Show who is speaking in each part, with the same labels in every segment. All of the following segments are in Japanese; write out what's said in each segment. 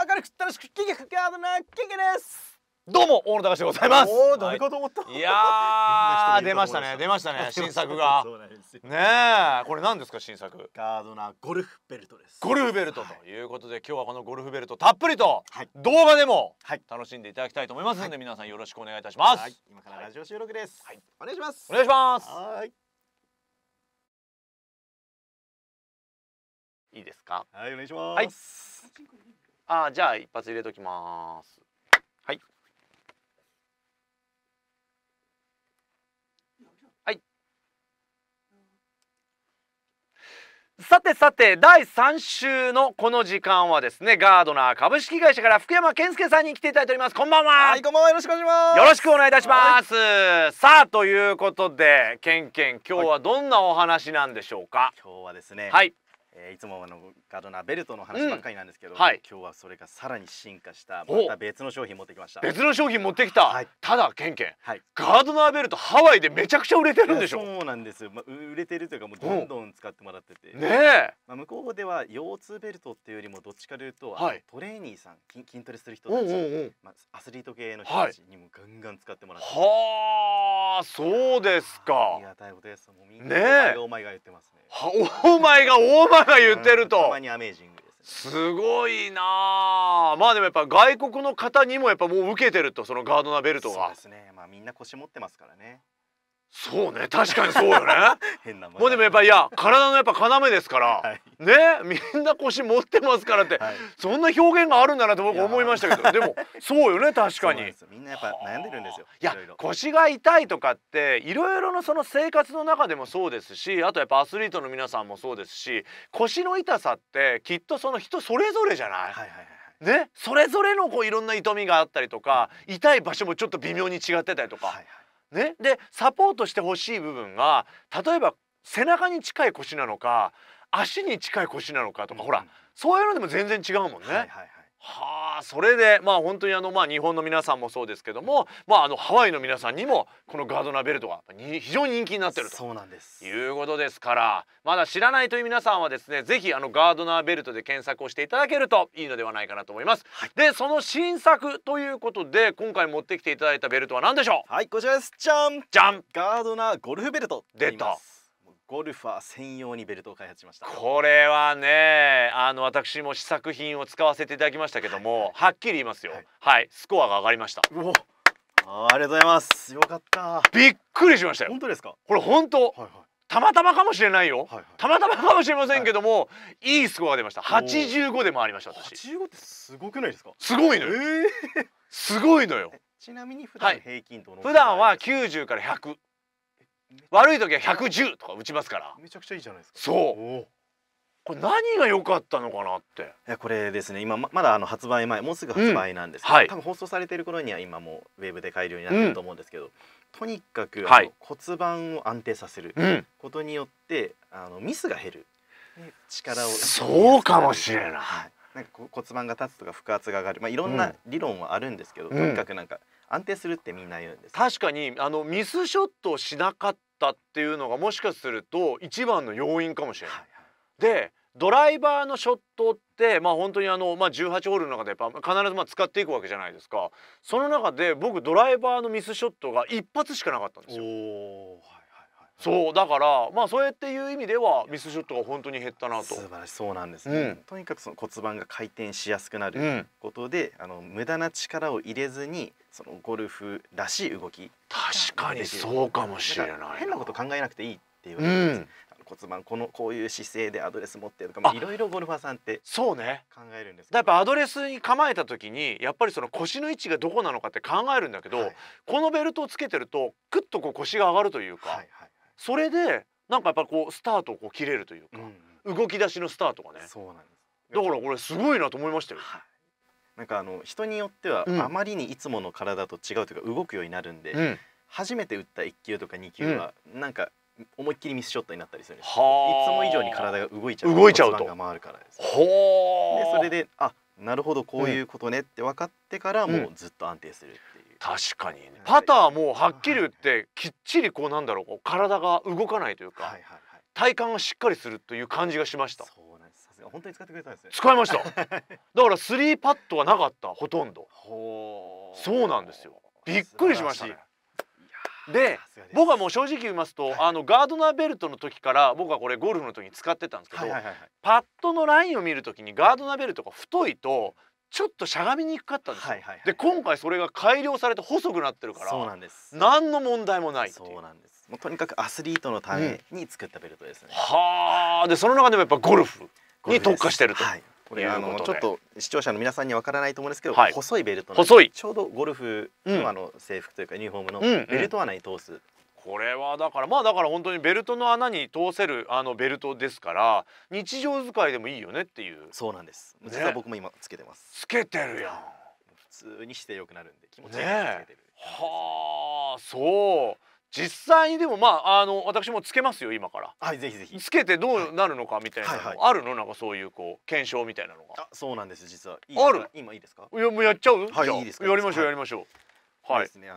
Speaker 1: 明るく楽しくキキキキアドなキキです
Speaker 2: どうも大野隆でございますおお誰かと思った、はい、いや出ましたね出ましたね新作が ねこれ何ですか新作ガードナーゴルフベルトですゴルフベルトということで、はい、今日はこのゴルフベルトたっぷりと、動画でも楽しんでいただきたいと思いますので、皆さんよろしくお願いいたします、今からラジオ収録です、
Speaker 1: お願いしますお願いしますはい
Speaker 2: いいですかはいお願いします、はいあじゃあ一発入れときますはいはいさてさて第3週のこの時間はですねガードナー株式会社から福山健介さんに来ていただいておりますこんばんははいこんばんはよろしくお願いしますよろしくお願いいたします、はい、さあということでケンケン今日はどんなお話なんでしょうか、はい、
Speaker 1: 今日はですねはいえー、いつもあのガードナ
Speaker 2: ーベルトの話ばっかりなんですけど、うんはい、
Speaker 1: 今日はそれがさらに進化したまた別の商品持ってき
Speaker 2: ました別の商品持ってきた、はい、ただケンケン、はい、ガードナーベルトハワイでめちゃくちゃ売れてるんでしょそう
Speaker 1: なんです、まあ、売れてるというかもうどんどん使ってもらってて、ねえ、まあ、向こうでは腰痛ベルトっていうよりもどっちかというと、はい、トレーニーさん筋筋トレする人たち、うまアスリート系の人たちにもガンガン使ってもらっては
Speaker 2: あそうですかありがたいことですもうみんな、お
Speaker 1: 前が言ってますね
Speaker 2: はお前がお前母が言ってると、うん、アメージングですね、すごいなまあでもやっぱ外国の方にもやっぱもう受けてるとそのガードナーベルトがそうですねまあ
Speaker 1: みんな腰持ってますからね
Speaker 2: そうね確かにそうよね 変なもうでもやっぱいや体のやっぱ要ですから、はい、ねみんな腰持ってますからって、はい、そんな表現があるんだなと僕思いましたけどでもそうよね確かにみんなやっぱ悩んでるんですよいや腰が痛いとかっていろいろのその生活の中でもそうですしあとやっぱアスリートの皆さんもそうですし腰の痛さってきっとその人それぞれじゃない、はいはいはいね、それぞれのこういろんな痛みがあったりとか痛い場所もちょっと微妙に違ってたりとか、はいはいね、でサポートしてほしい部分が例えば背中に近い腰なのか足に近い腰なのかとか、うん、ほらそういうのでも全然違うもんね。はいはいはいはあそれでまあ本当にあのまあ日本の皆さんもそうですけども、まあ、あのハワイの皆さんにもこのガードナーベルトが非常に人気になってるとそうなんですいうことですからまだ知らないという皆さんはですねぜひあのガードナーベルトで検索をしていただけるといいのではないかなと思います。はい、でその新作ということで今回持ってきていただいたベルトは何でしょうはいこちらですじゃんじゃんガードナーゴルフベルト出たゴルファー専用
Speaker 1: にベルトを開発しました
Speaker 2: これはねあの私も試作品を使わせていただきましたけども、はい、はっきり言いますよ、はい、はい、スコアが上がりましたありがとうございますよかったびっくりしましたよ本当ですかこれ本当、はいはい、たまたまかもしれないよ、はいはい、たまたまかもしれませんけども、はい、いいスコアが出ました85で回りました私85
Speaker 1: ってすごくないですか
Speaker 2: すごいのよ、えー、すごいのよ
Speaker 1: ちなみに普段平均どの、はい、普段
Speaker 2: は90から100悪い時は110とか打ちますからめちゃくちゃいいじゃないですかそうこれ何が良かったのかなってい
Speaker 1: やこれですね今まだあの発売前もうすぐ発売なんですけど、うんはい、多分放送されてる頃には今もうウェブで改良になってると思うんですけど、うん、とにかく、はい、骨盤を安定させることによって、うん、あのミスが減る力をそうかもしれない、はい、なんか骨盤が立つとか腹圧が上がる、まあ、いろんな理論はあるんですけど、とにかくなんか安定するってみんな言うんです確か
Speaker 2: にあのミスショットをしなかったっていうのがもしかすると一番の要因かもしれない。はいはい、でドライバーのショットってまあ本当にあの、まあ、18ホールの中でやっぱ必ずまあ使っていくわけじゃないですかその中で僕ドライバーのミスショットが一発しかなかったんですよ。はい、そうだからまあそうやっていう意味ではミスショットが本当に減ったなと素晴らし
Speaker 1: いそうなんですね、うん、とにかくその骨盤が回転しやすくなることで、うん、あの無駄な力を入れずにそのゴルフらしい動き確かにそうかもしれない変なこと考えなくていいっていうわけでうん骨盤この
Speaker 2: こういう姿勢でアドレス持ってとかいろいろゴルファーさんってそうね考えるんですやっぱアドレスに構えた時にやっぱりその腰の位置がどこなのかって考えるんだけど、はい、このベルトをつけてるとクッとこう腰が上がるというか、はいはい、それでなんかやっぱこうスタートをこう切れるというか、うんうん、動き出しのスタートがねそうなんですだからこれすごいなと思いましたよ、
Speaker 1: なんかあの人によってはあまりにいつもの体と違うというか動くようになるんで、うん、初めて打った1球とか2球はなんか思いっきりミスショットになったりするんです、うん、いつも以上に体が動いちゃう動いちゃうとが回るからですでそれであなるほどこういうこ
Speaker 2: とねって分かってからもう
Speaker 1: ずっと安定するっていう、確かに、
Speaker 2: パターもはっきり言ってきっちりこうなんだろう体が動かないというか、体幹がしっかりするという感じがしました
Speaker 1: 本当に使ってくれたんですね使いましただ
Speaker 2: からスリーパッドはなかったほとんどそうなんですよびっくりしましたで僕はもう正直言いますと、あのガードナーベルトの時から僕はこれゴルフの時に使ってたんですけど、パッドのラインを見る時にガードナーベルトが太いとちょっとしゃがみにくかったんですよ、はいはいはい、で今回それが改良されて細くなってるからそうなんです
Speaker 1: 何の問題もないそうなんですもうとにかくアスリートのため
Speaker 2: に作ったベルトですね、うん、はあでその中でもやっぱゴルフに特化してると。はいこれあのちょっと
Speaker 1: 視聴者の皆さんに
Speaker 2: わからないと思うんですけど、はい、細いベルト細いちょうどゴルフの,、あの制服というかユニフォームのベルト穴に通すこれはだからまあだから本当にベルトの穴に通せるあのベルトですから日常使いでもいいよねっていうそうなんです、実は僕も今つけてますつけてるやん
Speaker 1: 普通にしてよくなるんで気持ちいいつけてる、ね、はあ
Speaker 2: そう実際にでもまああの私もつけますよ今からはいぜひぜひつけてどうなるのかみたいな、あるのなんかそういうこう検証みたいなのがあそうなんです実はいいある今いいですかいやもうやっちゃうはいいいですやりましょうやりましょう、はい、ね、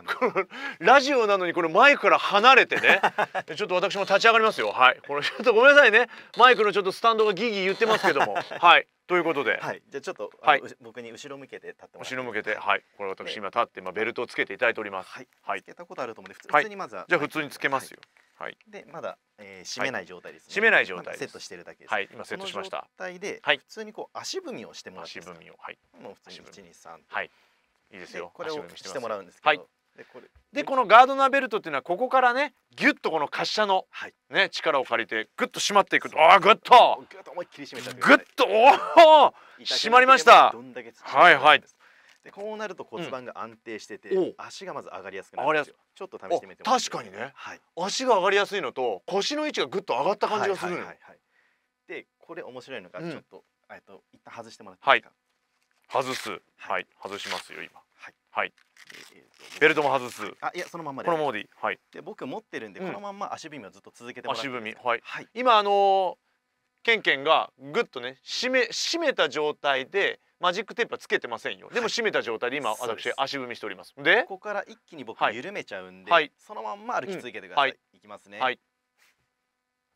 Speaker 2: ラジオなのにこれマイクから離れてね ちょっと私も立ち上がりますよはいこれちょっとごめんなさいねマイクのちょっとスタンドがギギ言ってますけども はいということで、はい、じゃあちょっと、はい、僕に後ろ向けて立ってもら後ろ向けてはいこれ私今立って、まあ、ベルトをつけていただいておりますはい、はい、つけたことあると思うんで普通にまずは、じゃあ普通につけますよ、はい、でまだ、えー、締めない状態ですね、締めない状態セットしてるだけですはい今セットしました状態で、
Speaker 1: はい、普通にこう足踏みをしてもらって足踏みをはいもう
Speaker 2: 普通に123はいいいですよこれをしてもらうんですけど、はい、でこれでこのガードナーベルトっていうのはここからねギュッとこの滑車の、ね、力を借りてグッと締まっていくとああグッとグッと思いっきり締めグッとおお締まりましたはい
Speaker 1: はいでこうなると骨盤が安定してて、うん、足がまず上がりやすくなるんですよちょっと試してみて確かにね、は
Speaker 2: い、足が上がりやすいのと腰の位置がぐっと上がった感じがする、はいはい、
Speaker 1: でこれ面白いのがちょっと、
Speaker 2: えっと一旦外してもらっていいですか、外す、はい、はい、外しますよ今はい、はいえベルトも外す、はい、あ
Speaker 1: いやそのままでこのままでいい、
Speaker 2: はい、で僕持ってるんで、このまま足踏みをずっと続けてもらって足踏みはい、はい、今あのー、ケンケンがぐっとね締め締めた状態でマジックテープはつけてませんよでも締めた状態で今私足踏みしておりますでここから一気に僕緩めちゃうんで、はい、
Speaker 1: そのまんま歩き続けてください、うん、いきますね、はい、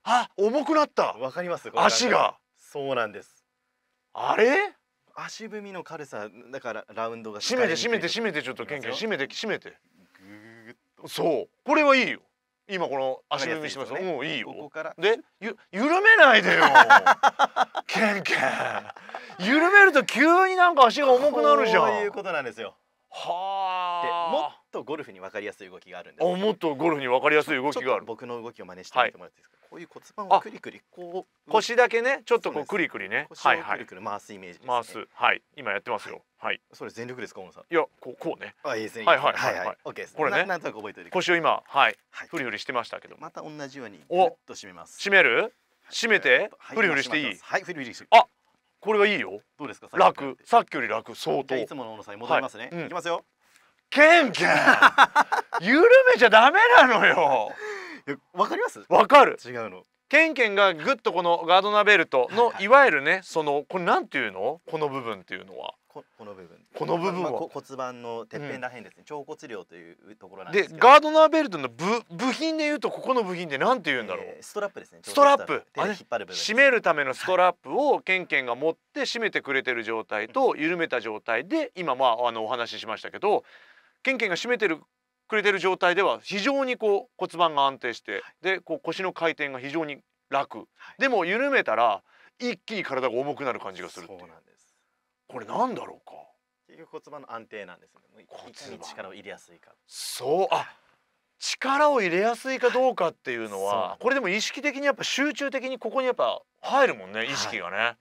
Speaker 2: あ重くなった
Speaker 1: わかります足がそうなんですあれ足踏みの軽さ
Speaker 2: だからラウンドが締めて締めて締めてちょっとケンケン締めて締めてそうこれはいいよ今この足踏みしてますもういいよでゆ緩めないでよ ケンケン緩めると急になんか足が重くなるじゃんこういう
Speaker 1: ことなんですよ
Speaker 2: は
Speaker 1: あとゴルフに分かりやすい動きがあるんで
Speaker 2: すあもっとゴルフに分かりやすい動きがある僕の動きを真似してみてもらっていいですか、はい、こういう骨盤をクリクリこう腰だけねちょっとこうくりくりね腰をクリクリ回すイメージです、ね、回すはい今やってますよはい、それ全力ですか小野さんいやこうこうねあいいですねはいはいはいはい、はい、オッケーですこれねなんとなく覚えておいて腰を今はい、はい、フリフリしてましたけどまた同じようにぐっと締めます締める締めて、はい、フリフリしていいはいフリフリするあこれはいいよどうですか楽さっきより楽相当いつもの小野さんに戻りますね、はいうん、いきますよけんけん緩めちゃダメなのよわかりますわかる違うのケンケンがぐっとこのガードナーベルトのいわゆるねそのこれなんていうのこの部分っていうのはこの部分この部分は、まあ、骨盤のてっぺんらへ
Speaker 1: んですね、腸、うん、骨梁というところなんですガ
Speaker 2: ードナーベルトの部部品でいうとここの部品でなんていうんだろう、えー、
Speaker 1: ストラップですねストラッ
Speaker 2: プ手引っ張る部分、ね、締めるためのストラップをケンケンが持って締めてくれてる状態と緩めた状態で今まああのお話ししましたけどケンケンが締めてるくれてる状態では非常にこう骨盤が安定して、はい、でこう腰の回転が非常に楽、はい、でも緩めたら一気に体が重くなる感じがするっていうこれなんだろう
Speaker 1: か結局骨盤の安定なんですね骨盤力を入れやすいか
Speaker 2: そうあ力を入れやすいかどうかっていうのは、はい、これでも意識的にやっぱ集中的にここにやっぱ入るもんね意識がね、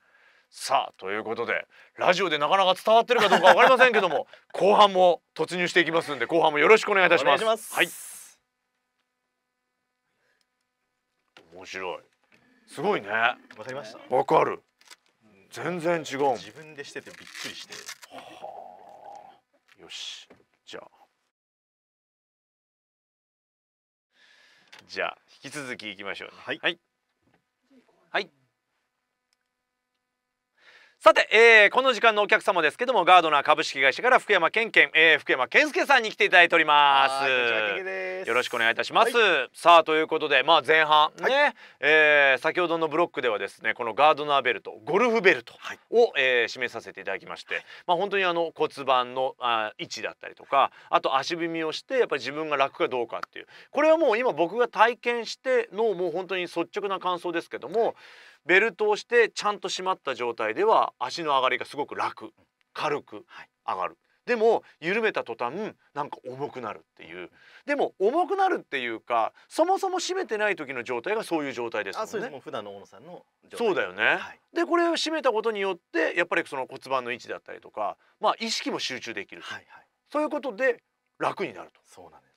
Speaker 2: さあということでラジオでなかなか伝わってるかどうかわかりませんけども 後半も突入していきますんで後半もよろしくお願いいたします。ますはい面白いすごいねわかりましたわかる全然違う自分でしててびっくりしてはあよしじゃあじゃあ引き続きいきましょう、ね、はい、はいはいさて、えー、この時間のお客様ですけどもガードナー株式会社から福山健健、えー、福山健介さんに来ていただいております。ですよろしくお願いいたします、はい、さあということでまあ前半ね、はい、えー、先ほどのブロックではですねこのガードナーベルトゴルフベルトを、はい、えー、示させていただきまして、はい、まあ本当にあの骨盤のあ位置だったりとかあと足踏みをしてやっぱり自分が楽かどうかっていうこれはもう今僕が体験してのもう本当に率直な感想ですけどもベルトをしてちゃんと締まった状態では足の上がりがすごく楽軽く上がる。はいでも緩めた途端なんか重くなるっていうでも重くなるっていうかそもそも締めてない時の状態がそういう状態ですもんね。そうですもう普段の大野さんのそうだよね、はい、でこれを締めたことによってやっぱりその骨盤の位置だったりとか、まあ、意識も集中できる、はいはい、そういうことで楽になると。そうなんです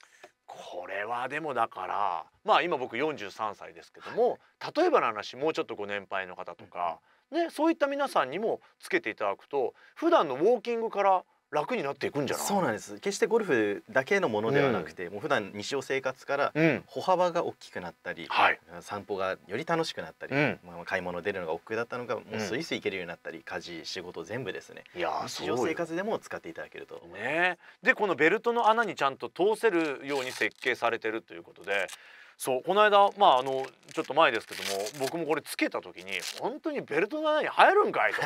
Speaker 2: これはでもだからまあ今僕43歳ですけども、はい、例えばの話もうちょっとご年配の方とか、うん、ね、そういった皆さんにもつけていただくと普段のウォーキングから楽になっていくんじゃないそうなんです決してゴルフだけのものではなくて、うん、もう普段日常
Speaker 1: 生活から歩幅が大きくなったり、はい、散歩がより楽しくなったり、うん、まあ、買い物出るのが億劫だったのがもうスイスイ行けるようになったり、家事仕事全部ですねいや日常生活でも使っていただけると思いま
Speaker 2: す、ね、でこのベルトの穴にちゃんと通せるように設計されてるということでそうこの間まああのちょっと前ですけども僕もこれつけた時に本当にベルトの穴に入るんかいと。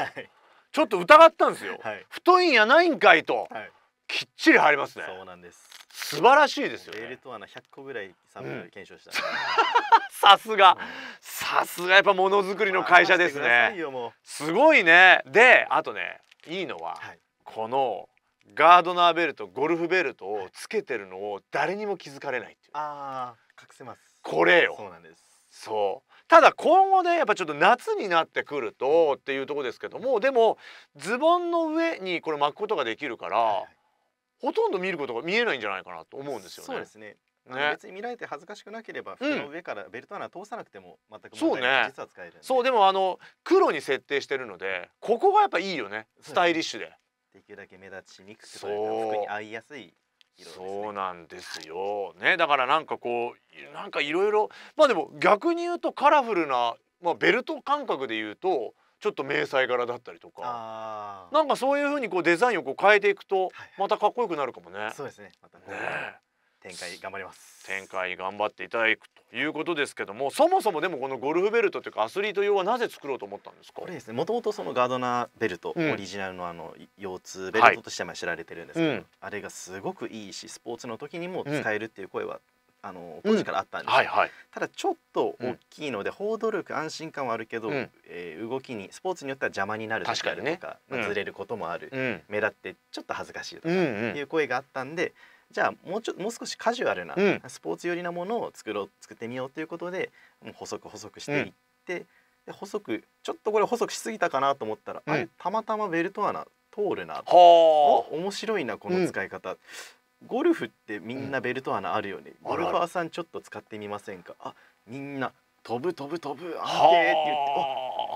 Speaker 2: ちょっと疑ったんですよ、はい、太いんやないんかいと、はい、きっちり入りますねそうなんです素晴らしいですよ、ね、ベルト穴1百個ぐらいサンプル検証した、さすが、さすがやっぱものづくりの会社ですねすごいねであとねいいのは、はい、このガードナーベルトゴルフベルトをつけてるのを誰にも気づかれないって
Speaker 1: いう、ああ隠せますこれよ
Speaker 2: そうなんですそうただ今後ねやっぱちょっと夏になってくるとっていうとこですけどもでもズボンの上にこれ巻くことができるから、はい、ほとんど見ることが見えないんじゃないかなと思うんですよね。そうですねね、別に
Speaker 1: 見られて恥ずかしくなければ服の上からベルト穴通さなくても全く問題ない、うん、実は使えるそ
Speaker 2: う、でもあの黒に設定してるのでここがやっぱいいよねスタイリッシュで。できるだけ目立ちにくくというか服に合いやすいそうなんですよ。ね、だからなんかこうなんかいろいろまあでも逆に言うとカラフルな、まあ、ベルト感覚で言うとちょっと迷彩柄だったりとかなんかそういうふうにこうデザインをこう変えていくとまたかっこよくなるかもね。はいはい、そうで
Speaker 1: すね,、またね展開頑張りま
Speaker 2: す展開頑張っていただくということですけどもそもそもでもこのゴルフベルトというかアスリート用はなぜ作ろうと思ったんです
Speaker 1: かこれですねもともとそのガードナーベルト、うん、オリジナルのあの腰痛ベルトとしては知られてるんですけど、はいあれがすごくいいしスポーツの時にも使えるっていう声は、うんあの当時からあったんです、うんはいはい、ただちょっと大きいので、うん、報道力安心感はあるけど、うん、えー、動きにスポーツによっては邪魔になるとか、ねまあ、ずれることもある、うん、目立ってちょっと恥ずかしいとかいう声があったんで、じゃあもうちょもう少しカジュアルな、うん、スポーツ寄りなものを作ろう作ってみようということでもう細く細くしていって、うん、細くちょっとこれ細くしすぎたかなと思ったら、うん、あれたまたまベルト穴通るな面白いなこの使い方、ゴルフってみんなベルト穴あるよね、ゴルファーさんちょっと使ってみませんかあみんな飛ぶ飛ぶ飛ぶ安定って言って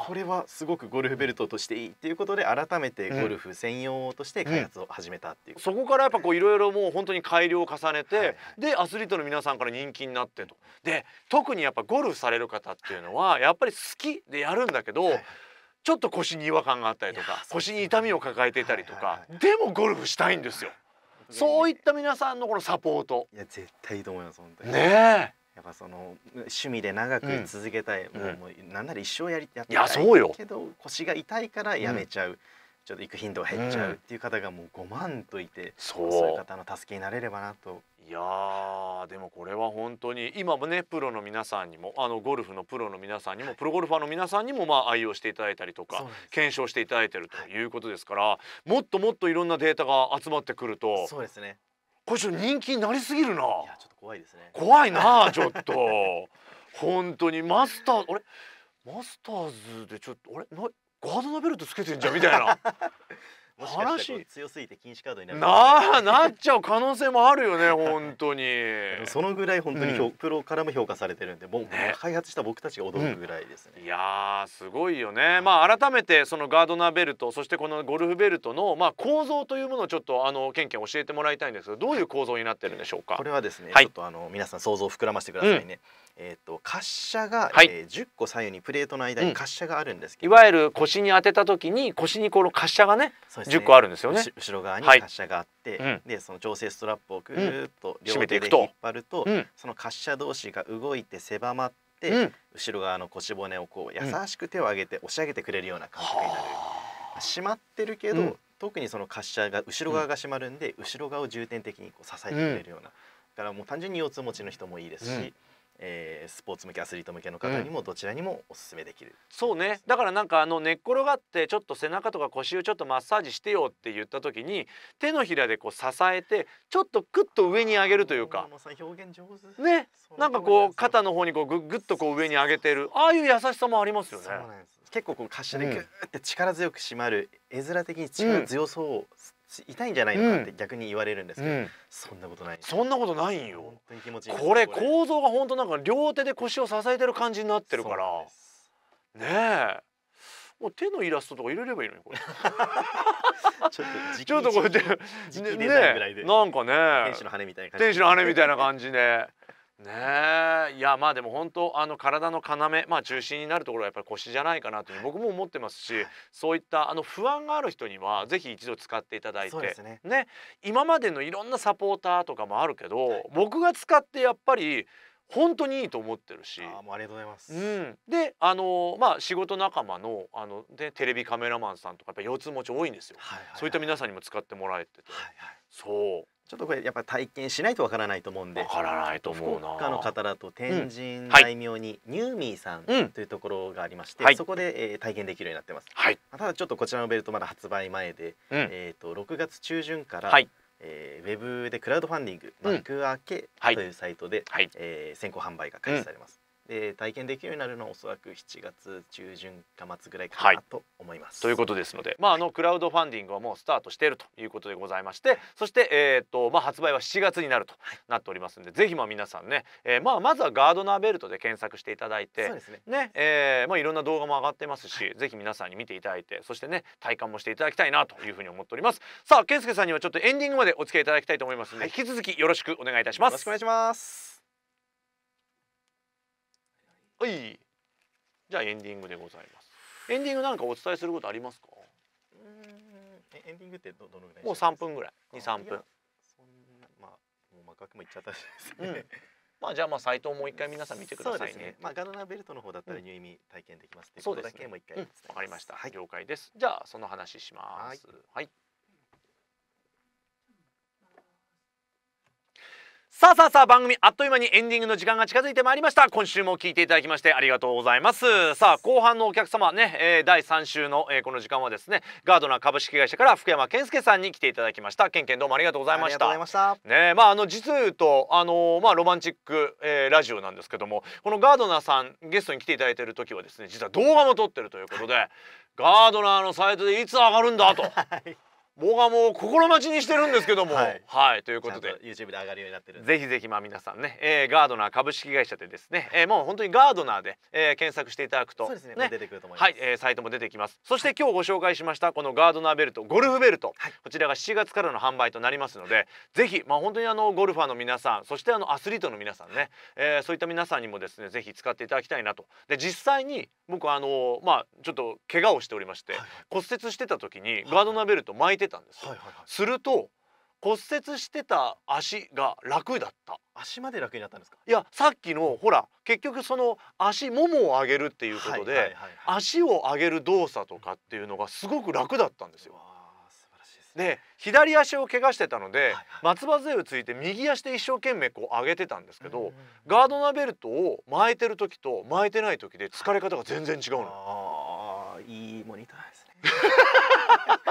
Speaker 1: これはすごくゴルフベルトとしていいっていうことで改めてゴルフ専用として開発を始めたってい
Speaker 2: う、うんうん、そこからやっぱこういろいろもう本当に改良を重ねて、はいはい、でアスリートの皆さんから人気になってとで特にやっぱゴルフされる方っていうのはやっぱり好きでやるんだけど、はい、ちょっと腰に違和感があったりとか腰に痛みを抱えていたりとか、でもゴルフしたいんですよ。そういった皆さんのこのサポート。いや絶対いいと思います本当に。ねえ。
Speaker 1: っぱその趣味で長く続けたい、うん、もうもうなんなら一生やりやってたいけど腰が痛いからやめちゃう、うん、ちょっと行く頻度が減っちゃうっていう方がもう5万といて、そうそういう方の助けになれればなと
Speaker 2: いやでもこれは本当に今もねプロの皆さんにもあのゴルフのプロの皆さんにも、プロゴルファーの皆さんにもまあ愛用していただいたりとか検証していただいてるということですから、もっともっといろんなデータが集まってくるとそうですねこれちょっと人気になりすぎるな。いやちょっと怖いですね。怖いなちょっと。本当にマスター俺マスターズでちょっと俺ガードナベルトつけてんじゃんみたいなもしかしたら強
Speaker 1: すぎて禁止カードになるな
Speaker 2: なっちゃう可能性もあるよね 本当にその
Speaker 1: ぐらい本当に、うん、プロからも評価されてるんでもう、ね、開発した僕たちが驚くぐら
Speaker 2: いですね、うん、いやすごいよね、うん、まあ改めてそのガードナーベルトそしてこのゴルフベルトのまあ構造というものをちょっとあのケンケン教えてもらいたいんですけどういう構造になってるんでしょうかこれはですね、はい、ちょっとあの皆さん
Speaker 1: 想像を膨らませてくださいね、
Speaker 2: えっ、ー、と滑
Speaker 1: 車が、はい、えー、10個左右にプレートの間に滑
Speaker 2: 車があるんですけど、うん、いわゆる腰に当てた時に腰にこの滑車がねね10個あるんですよね後
Speaker 1: ろ側に滑車があって、はい、でその調整ストラップをぐるっと両手で引っ張るとうん、その滑車同士が動いて狭まって、うん、後ろ側の腰骨をこう優しく手を上げて押し上げてくれるような感覚になる。閉まってるけど、特にその滑車が後ろ側が閉まるんで、後ろ側を重点的にこう支えてくれるような、だからもう単純に腰痛持ちの人もいいですし、えー、スポーツ向けアスリート向けの方にもどちらにもおすめできる、うん、
Speaker 2: そうねだからなんかあの寝っ転がってちょっと背中とか腰をちょっとマッサージしてよって言った時に手のひらでこう支えてちょっとクッと上に上げるというかねなんかこう肩の方にこうググッとこう上に上げてるああいう優しさもありますよね。
Speaker 1: 結構こう滑車でグーって力強く締まる、うん、絵面的に力強そう痛いんじゃないのかって逆に言われるんですけど、うん、そんなことないそんなことないよこれ
Speaker 2: 構造が本当なんか両手で腰を支えてる感じになってるからねえもう手のイラストとか入れればいいのにこれ ちょっとこうやってねなんかね天使の羽みたいな感じ天使の羽みたいな感じでねえいやまあでも本当あの体の要、まあ、中心になるところはやっぱり腰じゃないかなと僕も思ってますし、そういったあの不安がある人にはぜひ一度使っていただいて、ね、ね、今までのいろんなサポーターとかもあるけど、はい、僕が使ってやっぱり本当にいいと思ってるしあもうありがとうございます、うん、であのまあ仕事仲間のあのでテレビカメラマンさんとかやっぱ腰痛持ち多いんですよ、はいはいはい、そういった皆さんにも使ってもらえてて、はいはい、
Speaker 1: そうちょっとこれやっぱ体験しないとわからないと思うんでわからないと思うな福の方だと天神大名にニューミーさんというところがありまして、うんはい、そこで、えー、体験できるようになってます、はい、ただちょっとこちらのベルトまだ発売前で、うん、えーと、6月中旬から、はい、えー、ウェブでクラウドファンディング幕開けというサイトで、うんはい、えー、先行販売が開始されます、えー、体験できるようになるのはおそらく7月中
Speaker 2: 旬か末ぐらいかなと思います。はい、ということですので、まあ、あのクラウドファンディングはもうスタートしているということでございましてそして、えーとまあ、発売は7月になるとなっておりますので、はい、ぜひまあ皆さんね、えーまあ、まずはガードナーベルトで検索していただいてそうですね、ねえまあ、いろんな動画も上がってますし、はい、ぜひ皆さんに見ていただいてそしてね体感もしていただきたいなというふうに思っております。さあ健介さんにはちょっとエンディングまでお付き合いいただきたいと思いますので、引き続きよろしくお願いいたします。よろしくお
Speaker 1: 願いします
Speaker 2: はいじゃあエンディングでございますエンディングなんかお伝えすることありますか
Speaker 1: うんエンディングってどどのぐらいもう三分ぐらい二三分そんなまあもう幕開けもいっちゃったしですね、うん、
Speaker 2: まあじゃあまあサイトもう一回皆さん見てくださいね。ねまあ
Speaker 1: ガラナベルトの方だったら入院体験できますっていうことだけもう一回わ、ね、
Speaker 2: うん、かりました、はい、了解です。じゃあその話します。はい、はいさあさあさあ番組あっという間にエンディングの時間が近づいてまいりました今週も聞いていただきましてありがとうございますさあ後半のお客様ね、えー、第3週の、えー、この時間はですねガードナー株式会社から福山健介さんに来ていただきましたけんけんどうもありがとうございましたありがとうございましたねまああの実を言うとあのー、まあロマンチック、えー、ラジオなんですけどもこのガードナーさんゲストに来ていただいている時はですね実は動画も撮ってるということで、ガードナーのサイトでいつ上がるんだと もがも心待ちにしてるんですけども、はい、はい、ということでユーチューブで上がるようになってるぜひぜひまあ皆さんね、えー、ガードナー株式会社でですね、えー、もう本当にガードナーで、えー、検索していただくとそうですね、ね、出てくると思いますはい、えー、サイトも出てきますそして今日ご紹介しましたこのガードナーベルトゴルフベルト、はい、こちらが7月からの販売となりますのでぜひまあ本当にあのゴルファーの皆さんそしてあのアスリートの皆さんね、えー、そういった皆さんにもですねぜひ使っていただきたいなとで実際に僕あのまあちょっと怪我をしておりまして、はい、骨折してた時にガードナーベルト巻いてたんです、はいはいはい、すると骨折してた足が楽だった足まで楽になったんですかいやさっきのほら結局その足ももを上げるっていうことで、はいはいはいはい、足を上げる動作とかっていうのがすごく楽だったんですよ。で、ね、左足を怪我してたので、はいはい、松葉杖をついて右足で一生懸命こう上げてたんですけど、うんガードナーベルトを巻いてる時と巻いてない時で疲れ方が全然違うの。あいいモニターですね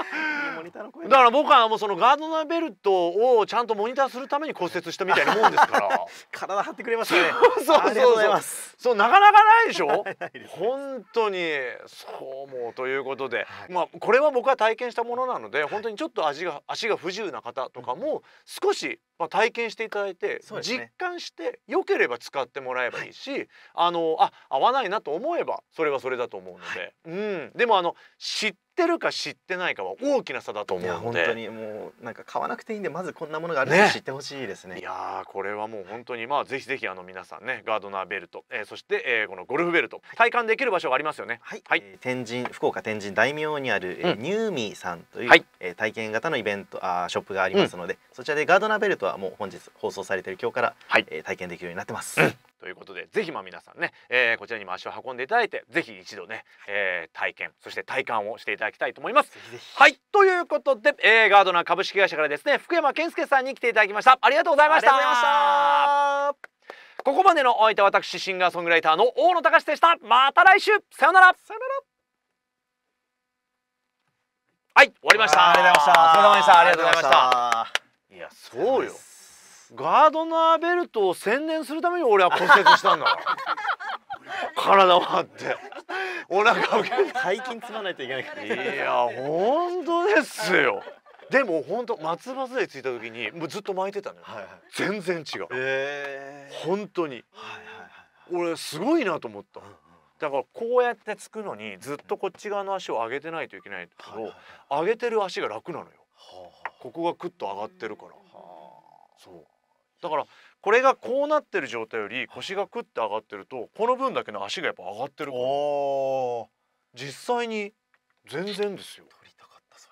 Speaker 1: だ
Speaker 2: から僕はもうそのガードナーベルトをちゃんとモニターするために骨折したみたいなもんですから
Speaker 1: 体張っ
Speaker 2: てくれましたねそうそうそうなかなかないでしょね、本当にそう思うということで、はい、まあこれは僕は体験したものなので本当にちょっと足が足が不自由な方とかも少し、まあ、体験していただいて、ね、実感して良ければ使ってもらえばいいし、はい、あのあ合わないなと思えばそれはそれだと思うので、はい、うんでもあの知ってるか知ってないかは大きな差だと思うので本当に
Speaker 1: もうなんか買わなくていいんでまずこんなものがあるって知っ
Speaker 2: てほしいですね、ね、いやこれはもう本当にまあぜひぜひあの皆さんねガードナーベルト、えー、そして、えー、このゴルフベルト体感できる場所がありますよねはい、はい、え
Speaker 1: ー、天神福岡天神大名にある、えー、うん、ニューミーさんという、はい、えー、体験型のイベントあショップがありますので、うん、そちらでガードナーベルトはもう本日放送されている今日から、はいえー、体験できるようになってます、うん
Speaker 2: ということで是非まあ皆さんね、えー、こちらにも足を運んでいただいて是非一度ね、えー、体験そして体感をしていただきたいと思います。ぜひぜひはいということで、えー、ガードナー株式会社からですね福山健介さんに来ていただきましたありがとうございましたここまでのお相手は私シンガーソングライターの大野隆でしたまた来週さよならさよならはい終わりましたありがとうございましたお疲れ様でしたありがとうございましたいやそうよガードナーベルトを専念するために俺は骨折したんだ 体を張ってお腹を最近つまないといけないからいや本当ですよでも本当松葉杖ついた時にもうずっと巻いてたのよ、はいはい、全然違う、えー、本当に、はいはいはい、俺すごいなと思った、うんうん、だからこうやってつくのにずっとこっち側の足を上げてないといけないけど、はいはい、上げてる足が楽なのよ、はあはあ、ここがクッと上がってるから、はあ、そうだからこれがこうなってる状態より腰がクッて上がってるとこの分だけの足がやっぱ上がってるから実際に全然ですよ。取りたかったそ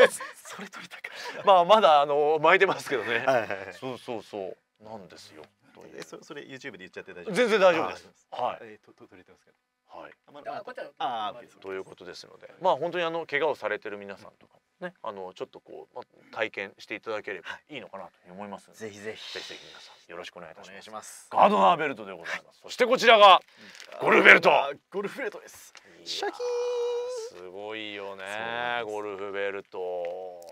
Speaker 2: れ それ取りたかったまあまだあの巻いてますけどね、はいはい、そうそうそうなんですよえそそれ YouTube で言っちゃって大丈夫全然大丈夫ですはい、えー、と撮れてますけどはい、まあ、まあ、ということですので、まあ本当にあの怪我をされてる皆さんとかね、あのちょっとこう、まあ、体験していただければいいのかなと思いますので、ぜひぜひぜひ皆さんよろしくお願いいたします。ガードナーベルトでございます。そしてこちらがゴルフベルト。ゴルフベルトです。シャキすごいよね。ゴルフベルト。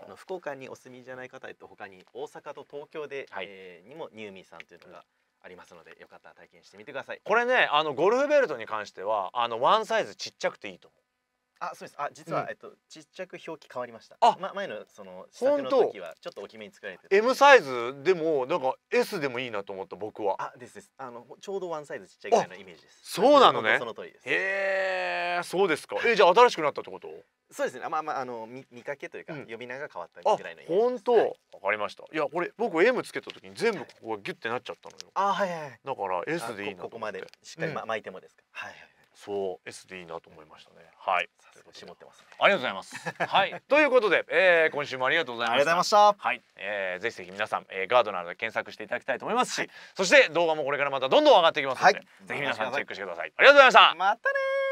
Speaker 2: あの
Speaker 1: 福岡にお住みじゃない方と他に大阪と東京で、はいえー、にもニューミーさんというのが。ありますのでよかったら体験してみてください
Speaker 2: これねあのゴルフベルトに関してはあのワンサイズちっちゃくていいと思う
Speaker 1: あ、そうです。あ、実は、うんえっとちっちゃく表記変わりました。あま、前のその
Speaker 2: 試作の時
Speaker 1: はちょっと大きめに作られてた。
Speaker 2: M サイズでもなんか S でもいいなと思った僕はあ、ですです。
Speaker 1: あのちょうどワンサイズちっちゃいぐらいのイメージで
Speaker 2: す。そうなのねその通りです。へえそうですかえじゃ新しくなったってこと
Speaker 1: そうですね。まあまああの見見かけというか、うん呼び名が変わったあぐらいのイ
Speaker 2: メージ本です。当、はわいかりましたいやこれ僕 M つけた時に全部ここがギュってなっちゃったのよあ、はいはいだから S でいいなと思ってあこここまでしっかりま巻いてもですか。はいはい。そう SD いいなと思いましたねはい絞ってます、ね、ありがとうございますはい ということで、えー、今週もありがとうございましたありがとうございましたはい、えー、ぜひぜひ皆さん、えー、ガードナーで検索していただきたいと思いますし、はい、そして動画もこれからまたどんどん上がっていきますので、はい、ぜひ皆さんチェックしてくださいありがとうございましたまたね